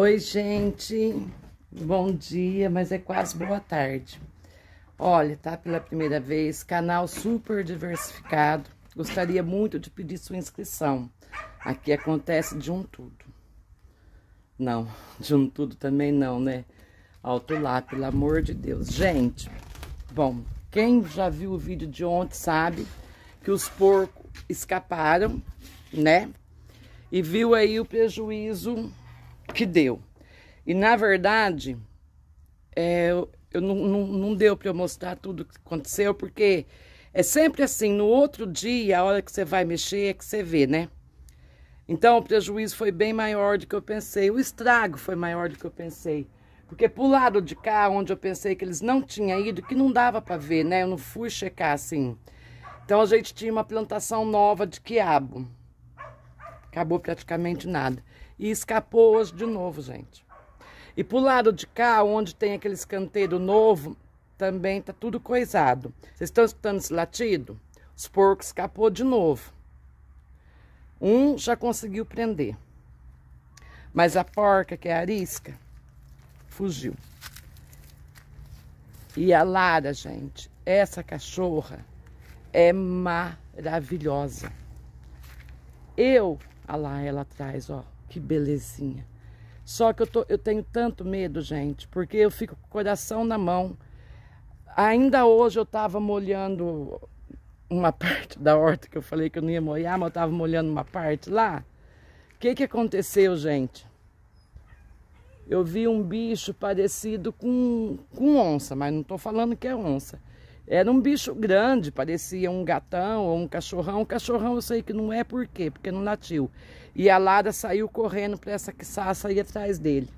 Oi, gente. Bom dia, mas é quase boa tarde. Olha, tá pela primeira vez, canal super diversificado. Gostaria muito de pedir sua inscrição. Aqui acontece de um tudo. Não, de um tudo também não, né? Alto lá, pelo amor de Deus. Gente, bom, quem já viu o vídeo de ontem sabe que os porcos escaparam, né? E viu aí o prejuízo que deu. E na verdade, é, eu não, não, não deu para eu mostrar tudo o que aconteceu, porque é sempre assim, no outro dia, a hora que você vai mexer é que você vê, né? Então o prejuízo foi bem maior do que eu pensei, o estrago foi maior do que eu pensei. Porque pro lado de cá, onde eu pensei que eles não tinham ido, que não dava para ver, né? Eu não fui checar assim. Então a gente tinha uma plantação nova de quiabo. Acabou praticamente nada. E escapou hoje de novo, gente. E pro lado de cá, onde tem aquele escanteio novo, também tá tudo coisado. Vocês estão escutando esse latido? Os porcos escapou de novo. Um já conseguiu prender. Mas a porca, que é a arisca, fugiu. E a Lara, gente, essa cachorra é maravilhosa. Eu, olha lá ela atrás, ó. Que belezinha. Só que eu, tô, eu tenho tanto medo, gente, porque eu fico com o coração na mão. Ainda hoje eu estava molhando uma parte da horta que eu falei que eu não ia molhar, mas eu estava molhando uma parte lá. O que, que aconteceu, gente? Eu vi um bicho parecido com, com onça, mas não estou falando que é onça. Era um bicho grande, parecia um gatão ou um cachorrão. Um cachorrão eu sei que não é, por quê? Porque não latiu. E a Lara saiu correndo para essa quiçaça aí atrás dele.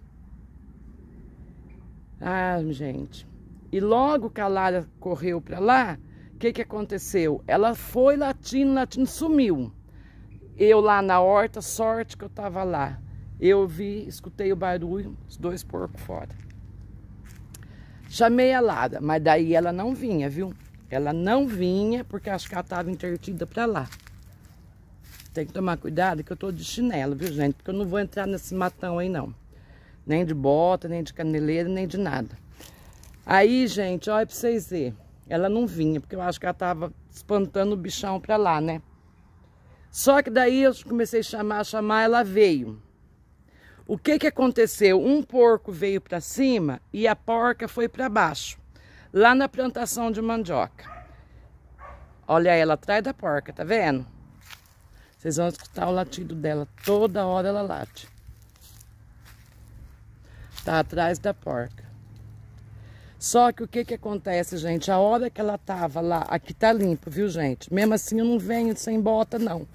Ah, gente. E logo que a Lara correu para lá, o que, que aconteceu? Ela foi latindo, latindo, sumiu. Eu lá na horta, sorte que eu estava lá. Eu vi, escutei o barulho, os dois porcos fora. Chamei a Lara, mas daí ela não vinha, viu? Ela não vinha porque acho que ela estava intertida para lá. Tem que tomar cuidado que eu tô de chinelo, viu, gente? Porque eu não vou entrar nesse matão aí, não. Nem de bota, nem de caneleira, nem de nada. Aí, gente, olha pra vocês verem. Ela não vinha, porque eu acho que ela tava espantando o bichão pra lá, né? Só que daí eu comecei a chamar, a chamar, ela veio. O que que aconteceu? Um porco veio para cima e a porca foi para baixo, lá na plantação de mandioca. Olha ela atrás da porca, tá vendo? Vocês vão escutar o latido dela, toda hora ela late. Tá atrás da porca. Só que o que que acontece, gente? A hora que ela tava lá, aqui tá limpo, viu, gente? Mesmo assim eu não venho sem bota, não.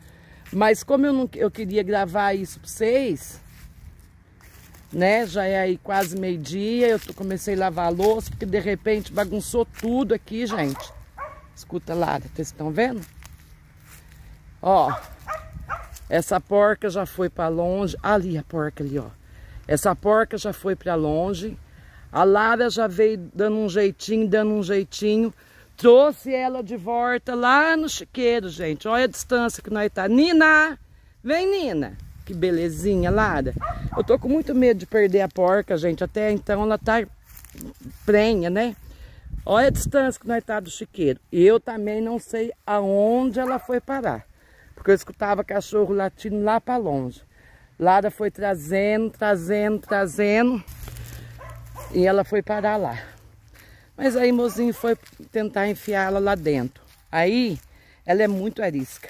Mas como eu, não, eu queria gravar isso pra vocês, né? Já é aí quase meio-dia, eu comecei a lavar a louça, porque de repente bagunçou tudo aqui, gente. Escuta, Lara, vocês estão vendo? Ó, essa porca já foi para longe. Ali a porca ali, ó. Essa porca já foi para longe. A Lara já veio dando um jeitinho, dando um jeitinho. Trouxe ela de volta lá no chiqueiro, gente. Olha a distância que nós tá. Nina! Vem, Nina! que belezinha, Lara. Eu tô com muito medo de perder a porca, gente. Até então ela tá prenha, né? Olha a distância que nós tá do chiqueiro. E eu também não sei aonde ela foi parar. Porque eu escutava cachorro latindo lá para longe. Lara foi trazendo, trazendo, trazendo. E ela foi parar lá. Mas aí mozinho foi tentar enfiar ela lá dentro. Aí ela é muito arisca.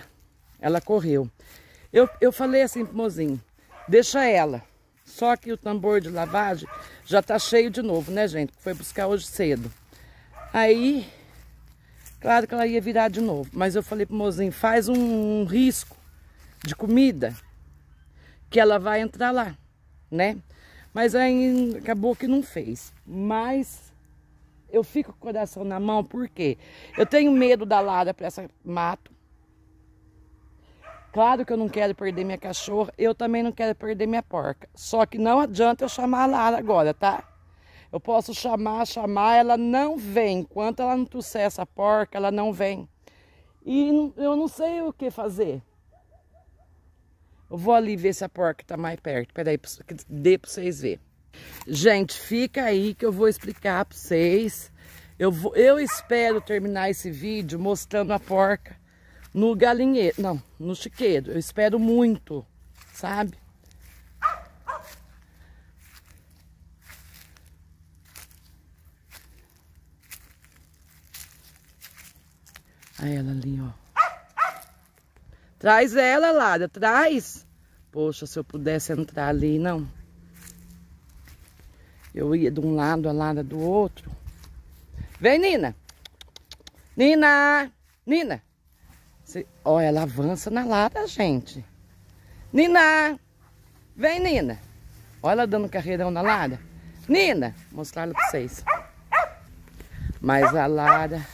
Ela correu. Eu, eu falei assim pro mozinho, deixa ela. Só que o tambor de lavagem já tá cheio de novo, né, gente? Foi buscar hoje cedo. Aí, claro que ela ia virar de novo. Mas eu falei pro mozinho, faz um, um risco de comida que ela vai entrar lá, né? Mas aí acabou que não fez. Mas eu fico com o coração na mão, porque eu tenho medo da Lara para essa mato. Claro que eu não quero perder minha cachorra, eu também não quero perder minha porca. Só que não adianta eu chamar a Lara agora, tá? Eu posso chamar, chamar, ela não vem. Enquanto ela não trouxer essa porca, ela não vem. E eu não sei o que fazer. Eu vou ali ver se a porca tá mais perto. Peraí, que dê pra vocês verem. Gente, fica aí que eu vou explicar pra vocês. Eu, vou, eu espero terminar esse vídeo mostrando a porca no galinheiro, não, no chiqueiro. Eu espero muito, sabe? Olha ela ali, ó. Traz ela, Lara, traz. Poxa, se eu pudesse entrar ali, não. Eu ia de um lado, a Lara do outro. Vem, Nina. Nina! Nina! Você, ó, ela avança na lata, gente. Nina! Vem, Nina! Olha ela dando carreirão na lada. Nina! Vou mostrar ela pra vocês. Mas a lada...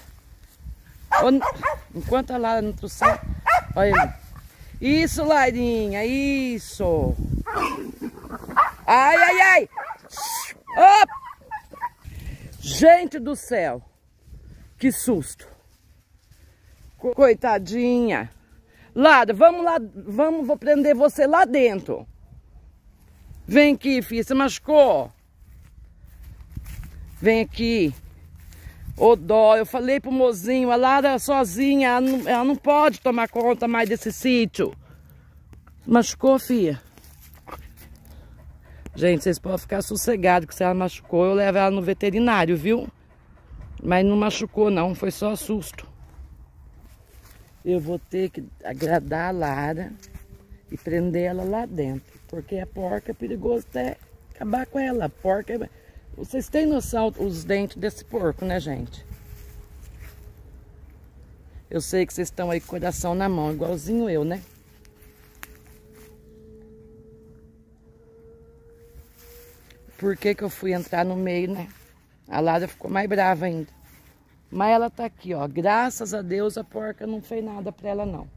Enquanto a lada não trouxer... Olha aí. Isso, Larinha, isso! Ai, ai, ai! Gente do céu! Que susto! Coitadinha. Lara, vamos lá, vamos, vou prender você lá dentro. Vem aqui, filha, você machucou. Vem aqui. Ô dó, eu falei pro mozinho, a Lara é sozinha, ela não, ela não pode tomar conta mais desse sítio. Machucou, filha? Gente, vocês podem ficar sossegados, que se ela machucou, eu levo ela no veterinário, viu? Mas não machucou não, foi só susto eu vou ter que agradar a Lara e prender ela lá dentro. Porque a porca é perigoso até acabar com ela. A porca é... Vocês têm noção os dentes desse porco, né, gente? Eu sei que vocês estão aí com o coração na mão, igualzinho eu, né? Por que que eu fui entrar no meio, né? A Lara ficou mais brava ainda. Mas ela tá aqui, ó. Graças a Deus a porca não fez nada pra ela, não.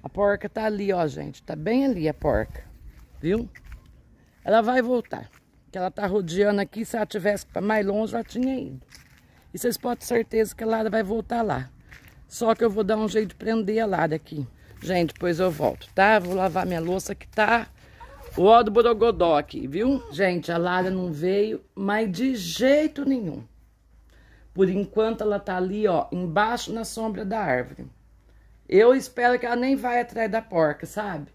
A porca tá ali, ó, gente. Tá bem ali a porca. Viu? Ela vai voltar. Que ela tá rodeando aqui. Se ela tivesse pra mais longe, ela tinha ido. E vocês podem ter certeza que ela vai voltar lá. Só que eu vou dar um jeito de prender a Lara aqui, Gente, depois eu volto, tá? Vou lavar minha louça que tá o ó do Borogodó aqui, viu? Gente, a Lara não veio, mas de jeito nenhum. Por enquanto ela tá ali, ó, embaixo na sombra da árvore. Eu espero que ela nem vai atrás da porca, sabe?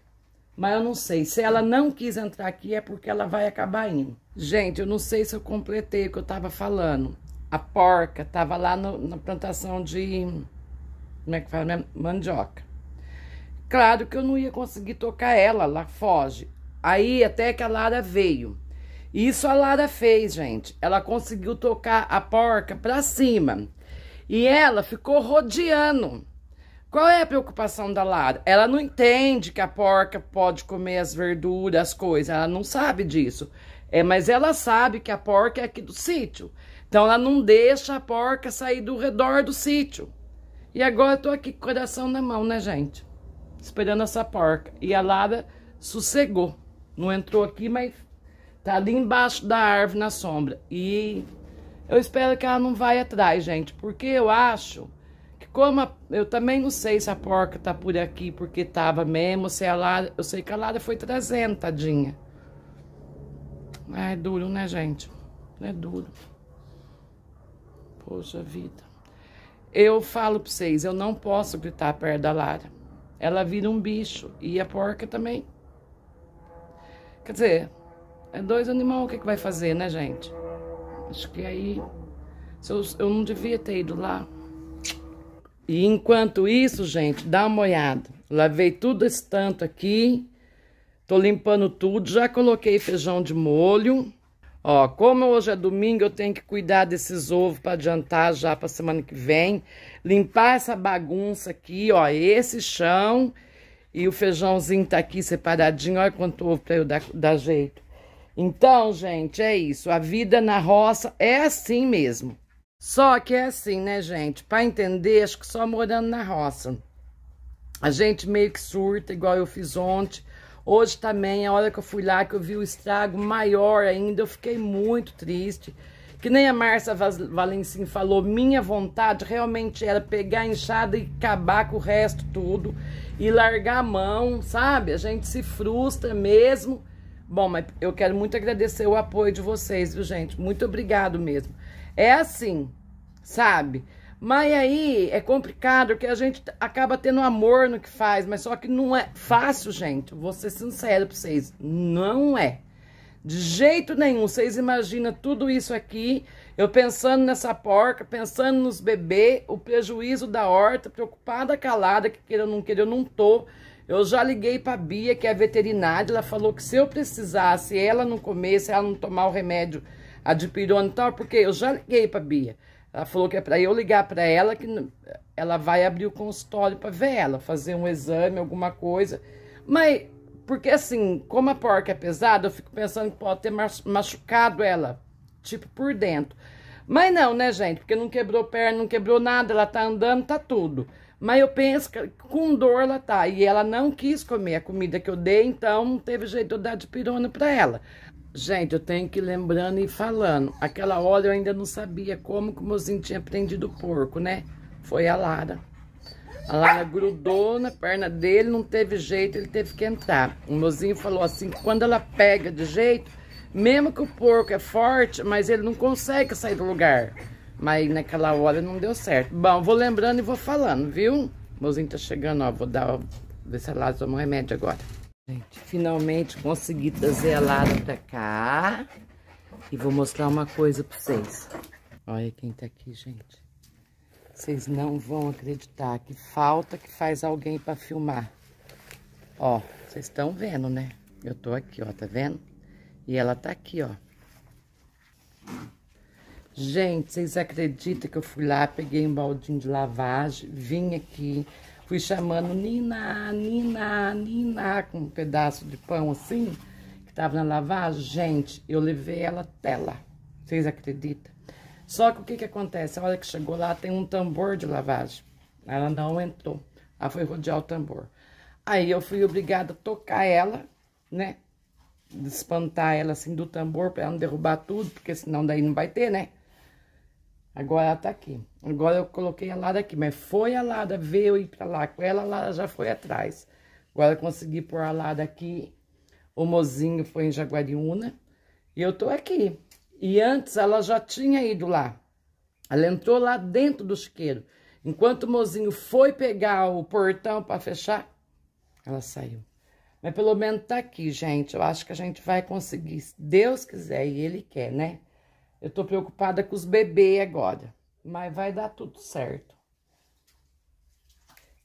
Mas eu não sei. Se ela não quis entrar aqui é porque ela vai acabar indo. Gente, eu não sei se eu completei o que eu tava falando. A porca tava lá no, na plantação de... Como é que fala, né? Mandioca. Claro que eu não ia conseguir tocar ela, ela foge. Aí até que a Lara veio isso a Lara fez, gente. Ela conseguiu tocar a porca para cima. E ela ficou rodeando. Qual é a preocupação da Lara? Ela não entende que a porca pode comer as verduras, as coisas. Ela não sabe disso. É, mas ela sabe que a porca é aqui do sítio. Então ela não deixa a porca sair do redor do sítio. E agora eu tô aqui com o coração na mão, né, gente? Esperando essa porca. E a Lara sossegou. Não entrou aqui, mas Tá ali embaixo da árvore na sombra. E eu espero que ela não vai atrás, gente. Porque eu acho que como a, eu também não sei se a porca tá por aqui porque tava mesmo, se a Lara, eu sei que a Lara foi trazendo, tadinha. É duro, né, gente? É duro. Poxa vida. Eu falo pra vocês, eu não posso gritar perto da Lara. Ela vira um bicho. E a porca também. Quer dizer, é dois animais, o que, é que vai fazer, né, gente? Acho que aí. Eu, eu não devia ter ido lá. E enquanto isso, gente, dá uma olhada. Lavei tudo esse tanto aqui. Tô limpando tudo. Já coloquei feijão de molho. Ó, como hoje é domingo, eu tenho que cuidar desses ovos para adiantar já para semana que vem. Limpar essa bagunça aqui, ó, esse chão. E o feijãozinho tá aqui separadinho. Olha quanto ovo para eu dar, dar jeito. Então, gente, é isso. A vida na roça é assim mesmo. Só que é assim, né, gente? Para entender, acho que só morando na roça. A gente meio que surta, igual eu fiz ontem. Hoje também, a hora que eu fui lá, que eu vi o estrago maior ainda, eu fiquei muito triste. Que nem a Márcia Valencim falou, minha vontade realmente era pegar a enxada e acabar com o resto tudo. E largar a mão, sabe? A gente se frustra mesmo Bom, mas eu quero muito agradecer o apoio de vocês, viu, gente? Muito obrigado mesmo. É assim, sabe? Mas aí é complicado, porque a gente acaba tendo amor no que faz, mas só que não é fácil, gente. Vou ser sincera pra vocês, não é. De jeito nenhum. Vocês imaginam tudo isso aqui, eu pensando nessa porca, pensando nos bebês, o prejuízo da horta, preocupada, calada, que queira ou não queira, eu não tô. Eu já liguei para a Bia, que é veterinária, ela falou que se eu precisasse, ela não comer, se ela não tomar o remédio pirona e tal, porque eu já liguei para a Bia. Ela falou que é para eu ligar para ela que ela vai abrir o consultório para ver ela, fazer um exame, alguma coisa. Mas porque assim, como a porca é pesada, eu fico pensando que pode ter machucado ela, tipo por dentro. Mas não, né, gente? Porque não quebrou perna, não quebrou nada, ela tá andando, tá tudo. Mas eu penso que com dor ela tá. E ela não quis comer a comida que eu dei, então não teve jeito de eu dar de pirona pra ela. Gente, eu tenho que ir lembrando e falando. Aquela hora eu ainda não sabia como que o mozinho tinha prendido o porco, né? Foi a Lara. A Lara grudou na perna dele, não teve jeito, ele teve que entrar. O mozinho falou assim, que quando ela pega de jeito, mesmo que o porco é forte, mas ele não consegue sair do lugar. Mas naquela hora não deu certo. Bom, vou lembrando e vou falando, viu? mozinho tá chegando, ó. Vou dar, ver se ela toma um remédio agora. Gente, finalmente consegui trazer ela Lara pra cá. E vou mostrar uma coisa pra vocês. Olha quem tá aqui, gente. Vocês não vão acreditar que falta que faz alguém pra filmar. Ó, vocês estão vendo, né? Eu tô aqui, ó, tá vendo? E ela tá aqui, ó. Gente, vocês acreditam que eu fui lá, peguei um baldinho de lavagem, vim aqui, fui chamando Nina, Nina, Nina, com um pedaço de pão assim, que tava na lavagem. Gente, eu levei ela até lá. Vocês acreditam? Só que o que que acontece? A hora que chegou lá, tem um tambor de lavagem. Ela não entrou. Ela foi rodear o tambor. Aí eu fui obrigada a tocar ela, né? De espantar ela assim do tambor pra ela não derrubar tudo, porque senão daí não vai ter, né? Agora ela tá aqui. Agora eu coloquei a Lara aqui, mas foi a Lara, veio ir pra lá com ela, a Lara já foi atrás. Agora eu consegui pôr a Lara aqui, o mozinho foi em Jaguariúna, e eu tô aqui. E antes ela já tinha ido lá. Ela entrou lá dentro do chiqueiro. Enquanto o mozinho foi pegar o portão para fechar, ela saiu. Mas pelo menos tá aqui, gente. Eu acho que a gente vai conseguir, se Deus quiser e Ele quer, né? Eu tô preocupada com os bebês agora, mas vai dar tudo certo.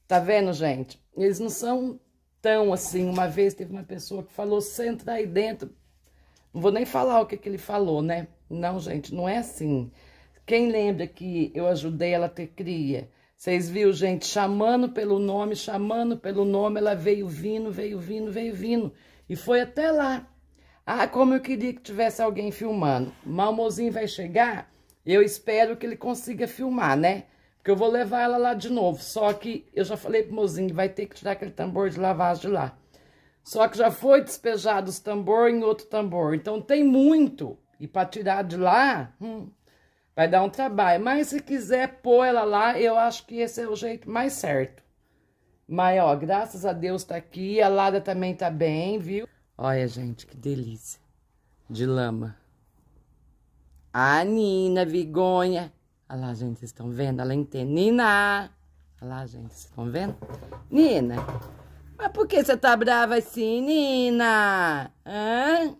Tá vendo, gente? Eles não são tão assim. Uma vez teve uma pessoa que falou, senta aí dentro. Não vou nem falar o que, que ele falou, né? Não, gente, não é assim. Quem lembra que eu ajudei ela a ter cria? Vocês viram, gente, chamando pelo nome, chamando pelo nome, ela veio vindo, veio vindo, veio vindo. E foi até lá. Ah, como eu queria que tivesse alguém filmando. Malmozinho vai chegar, eu espero que ele consiga filmar, né? Porque eu vou levar ela lá de novo. Só que eu já falei pro mozinho que vai ter que tirar aquele tambor de lavagem de lá. Só que já foi despejado os tambor em outro tambor. Então tem muito. E para tirar de lá, hum, vai dar um trabalho. Mas se quiser pôr ela lá, eu acho que esse é o jeito mais certo. Mas, ó, graças a Deus tá aqui. A Lara também tá bem, viu? Olha, gente, que delícia. De lama. A Nina, Vigonha. Olha lá, gente, vocês estão vendo? Ela entende. Nina! Olha lá, gente, vocês estão vendo? Nina, mas por que você tá brava assim, Nina? Hã?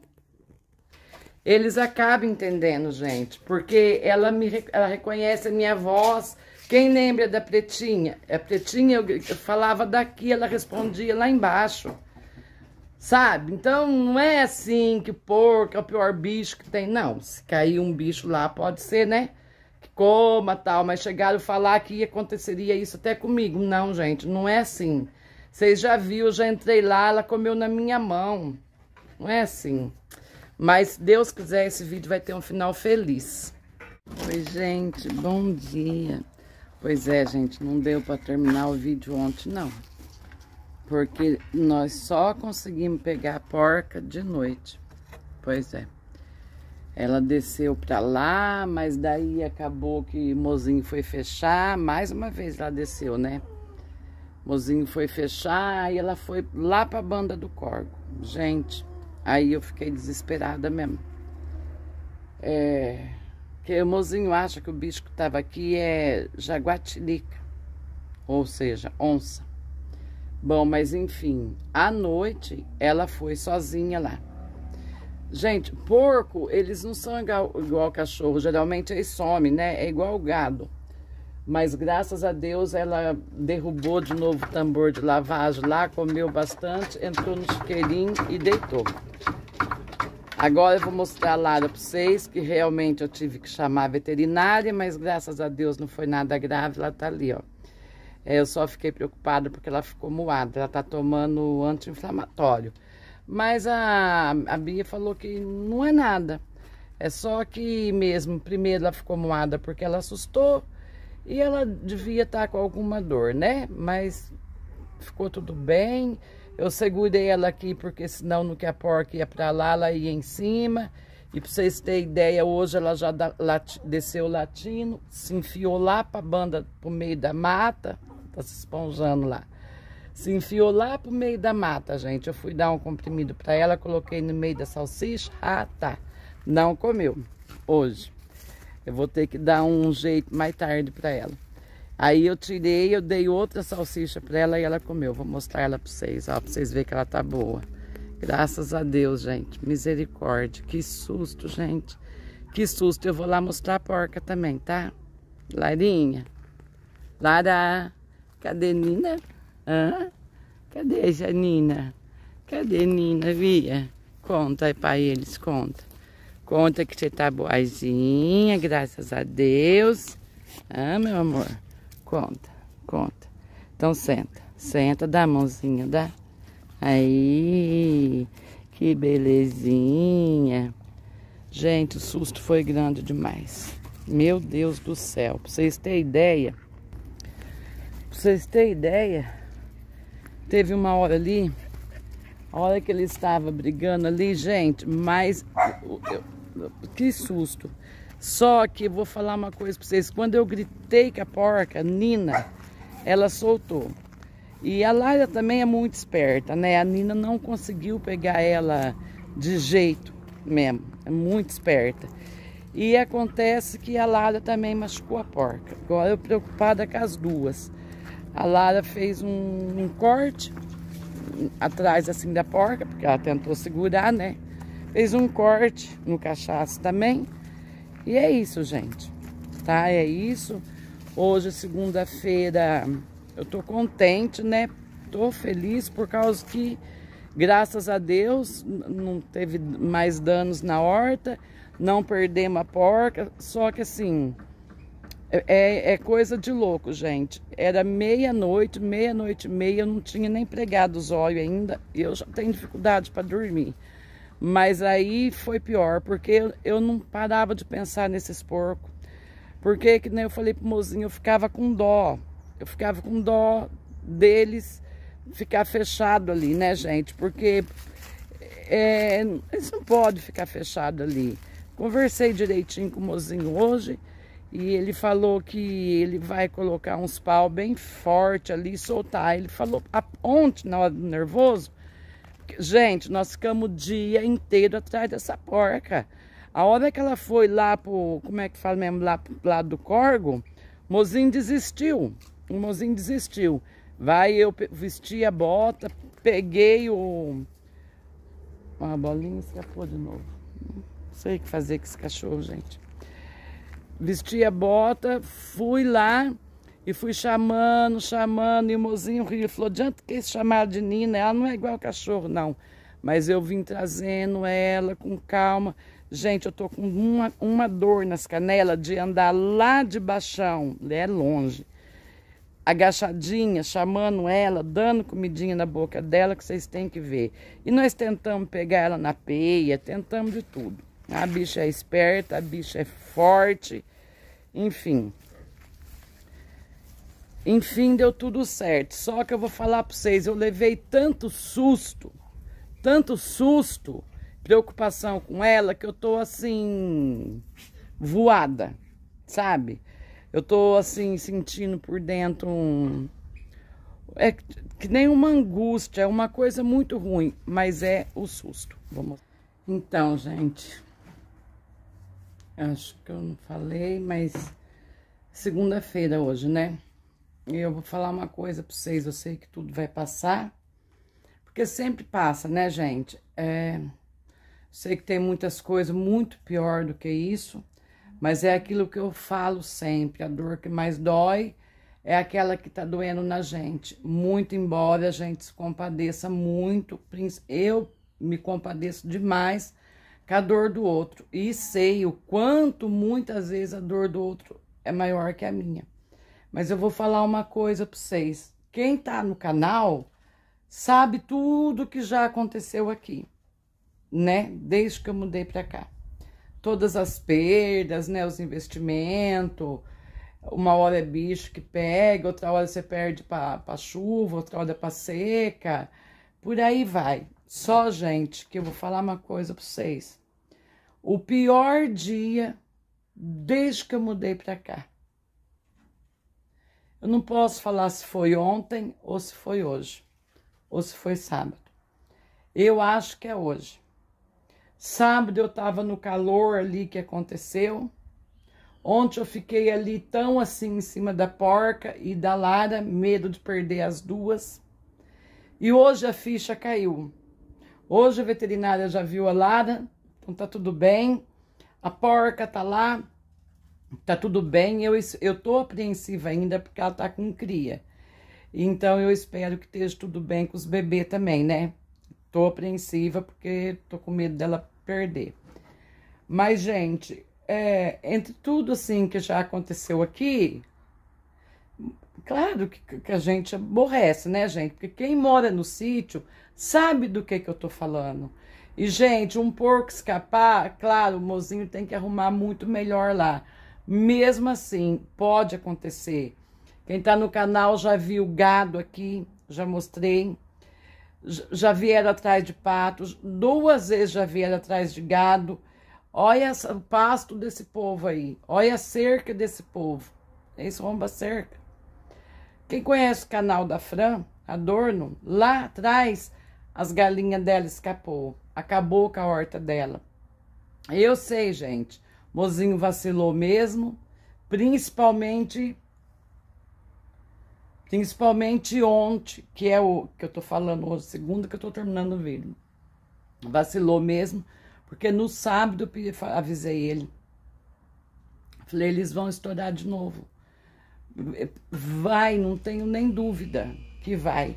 Eles acabam entendendo, gente, porque ela, me, ela reconhece a minha voz. Quem lembra da Pretinha? A Pretinha, eu falava daqui, ela respondia lá embaixo. Sabe? Então não é assim que porco é o pior bicho que tem. Não, se cair um bicho lá, pode ser, né? Que coma tal. Mas chegaram a falar que aconteceria isso até comigo. Não, gente, não é assim. Vocês já viram, já entrei lá, ela comeu na minha mão. Não é assim. Mas, se Deus quiser, esse vídeo vai ter um final feliz. Oi, gente, bom dia. Pois é, gente, não deu para terminar o vídeo ontem, não. Porque nós só conseguimos pegar a porca de noite. Pois é. Ela desceu pra lá, mas daí acabou que Mozinho foi fechar. Mais uma vez ela desceu, né? Mozinho foi fechar e ela foi lá pra banda do Corgo. Gente, aí eu fiquei desesperada mesmo. É, que o mozinho acha que o bicho que estava aqui é jaguatirica, ou seja, onça. Bom, mas enfim, à noite ela foi sozinha lá. Gente, porco, eles não são igual, igual cachorro, geralmente eles somem, né? É igual gado. Mas graças a Deus ela derrubou de novo o tambor de lavagem lá, comeu bastante, entrou no chiqueirinho e deitou. Agora eu vou mostrar a Lara para vocês, que realmente eu tive que chamar a veterinária, mas graças a Deus não foi nada grave, ela tá ali, ó. É, eu só fiquei preocupada porque ela ficou moada, ela tá tomando anti-inflamatório. Mas a, a Bia falou que não é nada. É só que mesmo, primeiro ela ficou moada porque ela assustou e ela devia estar tá com alguma dor, né? Mas ficou tudo bem. Eu segurei ela aqui porque senão no que a porca ia pra lá, ela ia em cima. E pra vocês terem ideia, hoje ela já da, lati, desceu latino, se enfiou lá pra banda, pro meio da mata tá se esponjando lá. Se enfiou lá pro meio da mata, gente. Eu fui dar um comprimido pra ela, coloquei no meio da salsicha. Ah, tá. Não comeu hoje. Eu vou ter que dar um jeito mais tarde pra ela. Aí eu tirei, eu dei outra salsicha pra ela e ela comeu. Vou mostrar ela pra vocês, ó, pra vocês verem que ela tá boa. Graças a Deus, gente. Misericórdia. Que susto, gente. Que susto. Eu vou lá mostrar a porca também, tá? Larinha. Lara. Cadê Nina? Hã? Cadê Janina? Nina? Cadê Nina, Via? Conta aí pra eles, conta. Conta que você tá boazinha, graças a Deus. Ah, meu amor? Conta, conta. Então senta, senta, dá a mãozinha, dá. Aí, que belezinha. Gente, o susto foi grande demais. Meu Deus do céu, pra vocês terem ideia vocês terem ideia, teve uma hora ali, a hora que ele estava brigando ali, gente, mas eu, eu, que susto. Só que eu vou falar uma coisa pra vocês. Quando eu gritei com a porca, Nina, ela soltou. E a Lara também é muito esperta, né? A Nina não conseguiu pegar ela de jeito mesmo. É muito esperta. E acontece que a Lara também machucou a porca. Agora eu preocupada com as duas. A Lara fez um, um corte atrás assim da porca, porque ela tentou segurar, né? Fez um corte no cachaço também. E é isso, gente. Tá? É isso. Hoje, segunda-feira, eu tô contente, né? Tô feliz por causa que, graças a Deus, não teve mais danos na horta, não perdemos a porca. Só que assim, é, é, é, coisa de louco, gente. Era meia-noite, meia-noite e meia, eu não tinha nem pregado os olhos ainda. Eu já tenho dificuldade para dormir. Mas aí foi pior, porque eu não parava de pensar nesses porcos. Porque, que nem eu falei pro mozinho, eu ficava com dó. Eu ficava com dó deles ficar fechado ali, né, gente? Porque é, eles não podem ficar fechado ali. Conversei direitinho com o mozinho hoje. E ele falou que ele vai colocar uns pau bem forte ali, soltar. Ele falou a, ontem, na hora do nervoso, gente, nós ficamos o dia inteiro atrás dessa porca. A hora que ela foi lá pro, como é que fala mesmo, lá pro lado do corgo, o mozinho desistiu. O mozinho desistiu. Vai, eu vesti a bota, peguei o... Uma bolinha escapou de novo. Não sei o que fazer com esse cachorro, gente vesti a bota, fui lá e fui chamando, chamando, e o mozinho riu, falou, adianta que esse chamado de Nina, ela não é igual cachorro, não. Mas eu vim trazendo ela com calma. Gente, eu tô com uma, uma dor nas canelas de andar lá de baixão, é longe. Agachadinha, chamando ela, dando comidinha na boca dela, que vocês têm que ver. E nós tentamos pegar ela na peia, tentamos de tudo. A bicha é esperta, a bicha é forte, enfim. Enfim, deu tudo certo. Só que eu vou falar para vocês, eu levei tanto susto, tanto susto, preocupação com ela, que eu tô assim, voada, sabe? Eu tô assim, sentindo por dentro um... É que nem uma angústia, é uma coisa muito ruim, mas é o susto. Vamos... Então, gente, Acho que eu não falei, mas segunda-feira hoje, né? E eu vou falar uma coisa pra vocês, eu sei que tudo vai passar, porque sempre passa, né, gente? É, sei que tem muitas coisas muito pior do que isso, mas é aquilo que eu falo sempre, a dor que mais dói é aquela que tá doendo na gente, muito embora a gente se compadeça muito, eu me compadeço demais a dor do outro e sei o quanto muitas vezes a dor do outro é maior que a minha. Mas eu vou falar uma coisa para vocês. Quem tá no canal sabe tudo que já aconteceu aqui, né? Desde que eu mudei para cá. Todas as perdas, né, os investimentos, uma hora é bicho que pega, outra hora você perde para chuva, outra hora para seca, por aí vai. Só, gente, que eu vou falar uma coisa para vocês o pior dia desde que eu mudei para cá. Eu não posso falar se foi ontem ou se foi hoje, ou se foi sábado. Eu acho que é hoje. Sábado eu estava no calor ali que aconteceu. Ontem eu fiquei ali tão assim em cima da porca e da Lara, medo de perder as duas. E hoje a ficha caiu. Hoje a veterinária já viu a Lara, então tá tudo bem. A porca tá lá. Tá tudo bem. Eu, eu tô apreensiva ainda porque ela tá com cria. Então eu espero que esteja tudo bem com os bebês também, né? Tô apreensiva porque tô com medo dela perder. Mas, gente, é, entre tudo assim que já aconteceu aqui, claro que, que, a gente aborrece, né, gente? Porque quem mora no sítio sabe do que, que eu tô falando. E, gente, um porco escapar, claro, o mozinho tem que arrumar muito melhor lá. Mesmo assim, pode acontecer. Quem tá no canal já viu gado aqui, já mostrei. Já vieram atrás de patos, duas vezes já vieram atrás de gado. Olha o pasto desse povo aí, olha a cerca desse povo. Eles rombam cerca. Quem conhece o canal da Fran, Adorno, lá atrás as galinhas dela escapou acabou com a horta dela. Eu sei, gente, Mozinho vacilou mesmo, principalmente principalmente ontem, que é o que eu tô falando hoje, segunda que eu tô terminando o vídeo. Vacilou mesmo, porque no sábado eu avisei ele. Falei, eles vão estourar de novo. É, vai, não tenho nem dúvida que vai.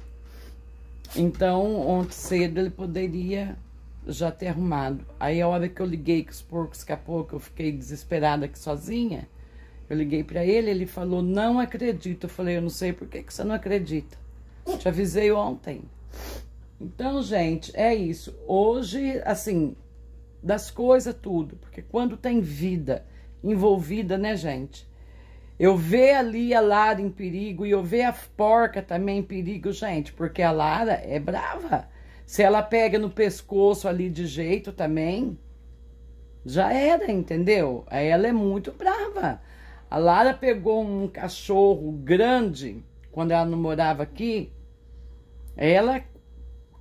Então, ontem cedo ele poderia já ter arrumado. Aí a hora que eu liguei que os porcos escapou, que eu fiquei desesperada aqui sozinha, eu liguei para ele, ele falou, não acredito. Eu falei, eu não sei por que, que você não acredita. Te avisei ontem. Então, gente, é isso. Hoje, assim, das coisas tudo, porque quando tem vida envolvida, né, gente? Eu ver ali a Lara em perigo e eu ver a porca também em perigo, gente, porque a Lara é brava. Se ela pega no pescoço ali de jeito também, já era, entendeu? Aí ela é muito brava. A Lara pegou um cachorro grande quando ela não morava aqui. Ela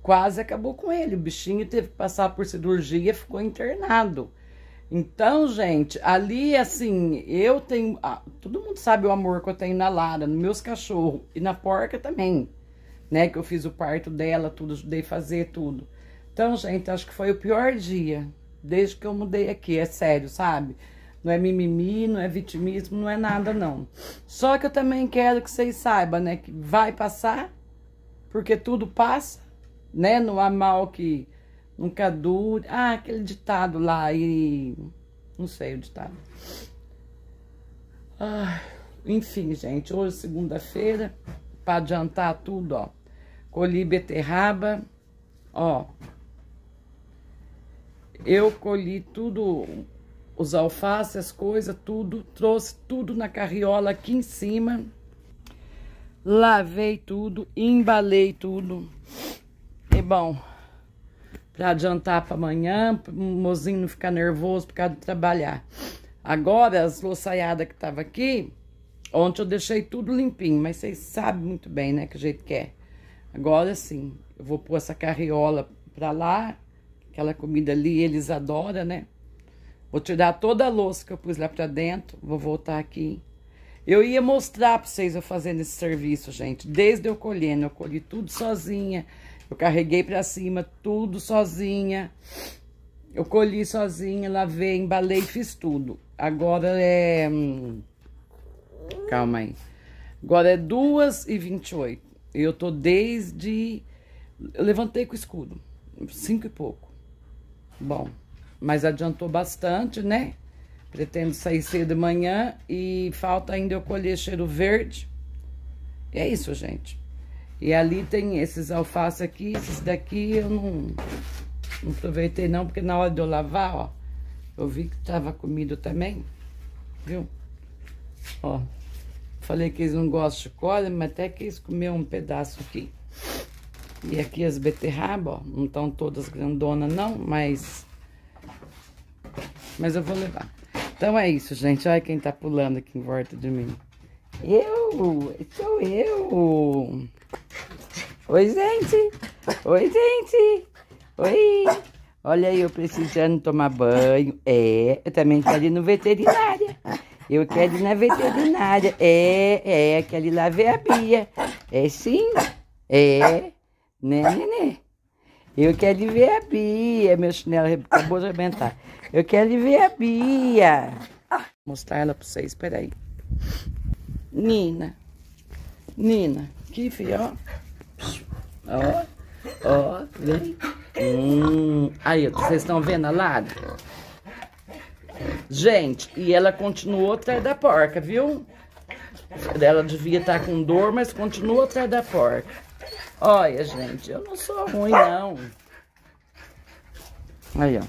quase acabou com ele. O bichinho teve que passar por cirurgia, e ficou internado. Então, gente, ali assim, eu tenho. Ah, todo mundo sabe o amor que eu tenho na Lara, nos meus cachorros e na porca também né? Que eu fiz o parto dela, tudo, ajudei a fazer tudo. Então, gente, acho que foi o pior dia desde que eu mudei aqui, é sério, sabe? Não é mimimi, não é vitimismo, não é nada, não. Só que eu também quero que vocês saibam, né? Que vai passar, porque tudo passa, né? Não há mal que nunca dure. Ah, aquele ditado lá e. Não sei o ditado. Ah, enfim, gente, hoje segunda-feira, para adiantar tudo, ó colhi beterraba, ó. Eu colhi tudo, os alfaces, as coisas, tudo, trouxe tudo na carriola aqui em cima. Lavei tudo, embalei tudo. E bom, para adiantar para amanhã, pro mozinho não ficar nervoso por causa de trabalhar. Agora, as louçaiadas que tava aqui, ontem eu deixei tudo limpinho, mas vocês sabem muito bem, né, que jeito que é. Agora sim, eu vou pôr essa carriola para lá, aquela comida ali eles adoram, né? Vou tirar toda a louça que eu pus lá para dentro, vou voltar aqui. Eu ia mostrar para vocês eu fazendo esse serviço, gente, desde eu colhendo, eu colhi tudo sozinha, eu carreguei para cima tudo sozinha. Eu colhi sozinha, lavei, embalei, fiz tudo. Agora é... Hum, calma aí. Agora é 2 e 28. Eu tô desde. Eu levantei com o escudo, cinco e pouco. Bom, mas adiantou bastante, né? Pretendo sair cedo de manhã e falta ainda eu colher cheiro verde. E é isso, gente. E ali tem esses alfaces aqui, esses daqui eu não, não aproveitei não, porque na hora de eu lavar, ó, eu vi que tava comido também, viu? Ó falei que eles não gostam de cólera, mas até quis comer um pedaço aqui. E aqui as beterrabas, ó, não estão todas grandonas não, mas... Mas eu vou levar. Então é isso, gente. Olha quem tá pulando aqui em volta de mim. Eu! Sou eu! Oi, gente! Oi, gente! Oi! Olha aí, eu precisando tomar banho. É, eu também estou ali no veterinário. Eu quero ir é na veterinária. É, é, quero ir lá ver a Bia. É sim. É. Né, nenê? Né, né. Eu quero ir é ver a Bia. Meu chinelo acabou de arrebentar. Eu quero ir é ver a Bia. Vou mostrar ela pra vocês, peraí. Nina. Nina. que filho, ó. Ó. Ó, vem. Hum. Aí, vocês estão vendo a Lara? Gente, e ela continuou atrás da porca, viu? Ela devia estar tá com dor, mas continuou atrás da porca. Olha, gente, eu não sou ruim, não. Aí, ó.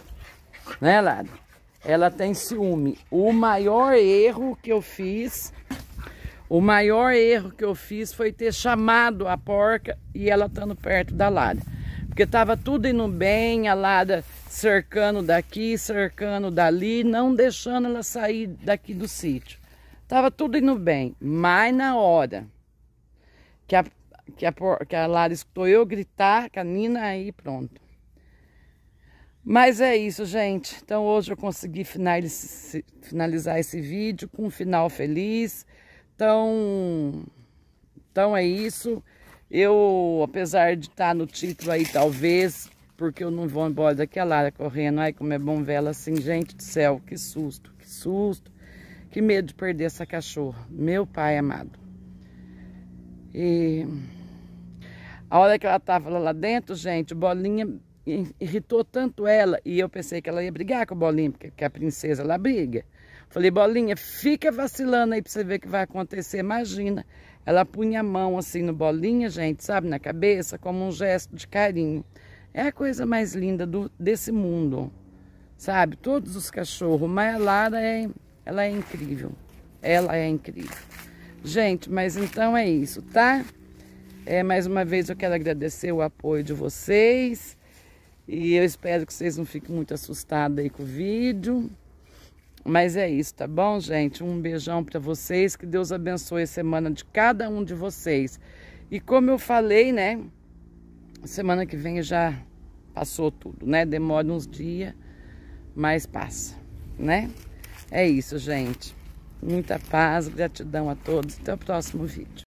Né, Lado? Ela tem ciúme. O maior erro que eu fiz... O maior erro que eu fiz foi ter chamado a porca e ela estando perto da Lada. Porque tava tudo indo bem, a Lada cercando daqui, cercando dali, não deixando ela sair daqui do sítio. Tava tudo indo bem, mas na hora que a, que a, que a Lara escutou eu gritar, canina a Nina aí, pronto. Mas é isso, gente. Então hoje eu consegui finalizar esse vídeo com um final feliz. Então, então é isso. Eu, apesar de estar no título aí, talvez porque eu não vou embora daquela área correndo. Ai, como é bom vê-la assim, gente do céu, que susto, que susto. Que medo de perder essa cachorra, meu pai amado. E a hora que ela tava lá dentro, gente, Bolinha irritou tanto ela, e eu pensei que ela ia brigar com a Bolinha, porque a princesa ela briga. Falei, Bolinha, fica vacilando aí pra você ver o que vai acontecer. Imagina, ela punha a mão assim no Bolinha, gente, sabe, na cabeça, como um gesto de carinho. É a coisa mais linda do, desse mundo, sabe? Todos os cachorros, mas a Lara é, ela é incrível. Ela é incrível. Gente, mas então é isso, tá? É, mais uma vez eu quero agradecer o apoio de vocês. E eu espero que vocês não fiquem muito assustados aí com o vídeo. Mas é isso, tá bom, gente? Um beijão para vocês. Que Deus abençoe a semana de cada um de vocês. E como eu falei, né? semana que vem já passou tudo, né? Demora uns dias, mas passa, né? É isso, gente. Muita paz, gratidão a todos. Até o próximo vídeo.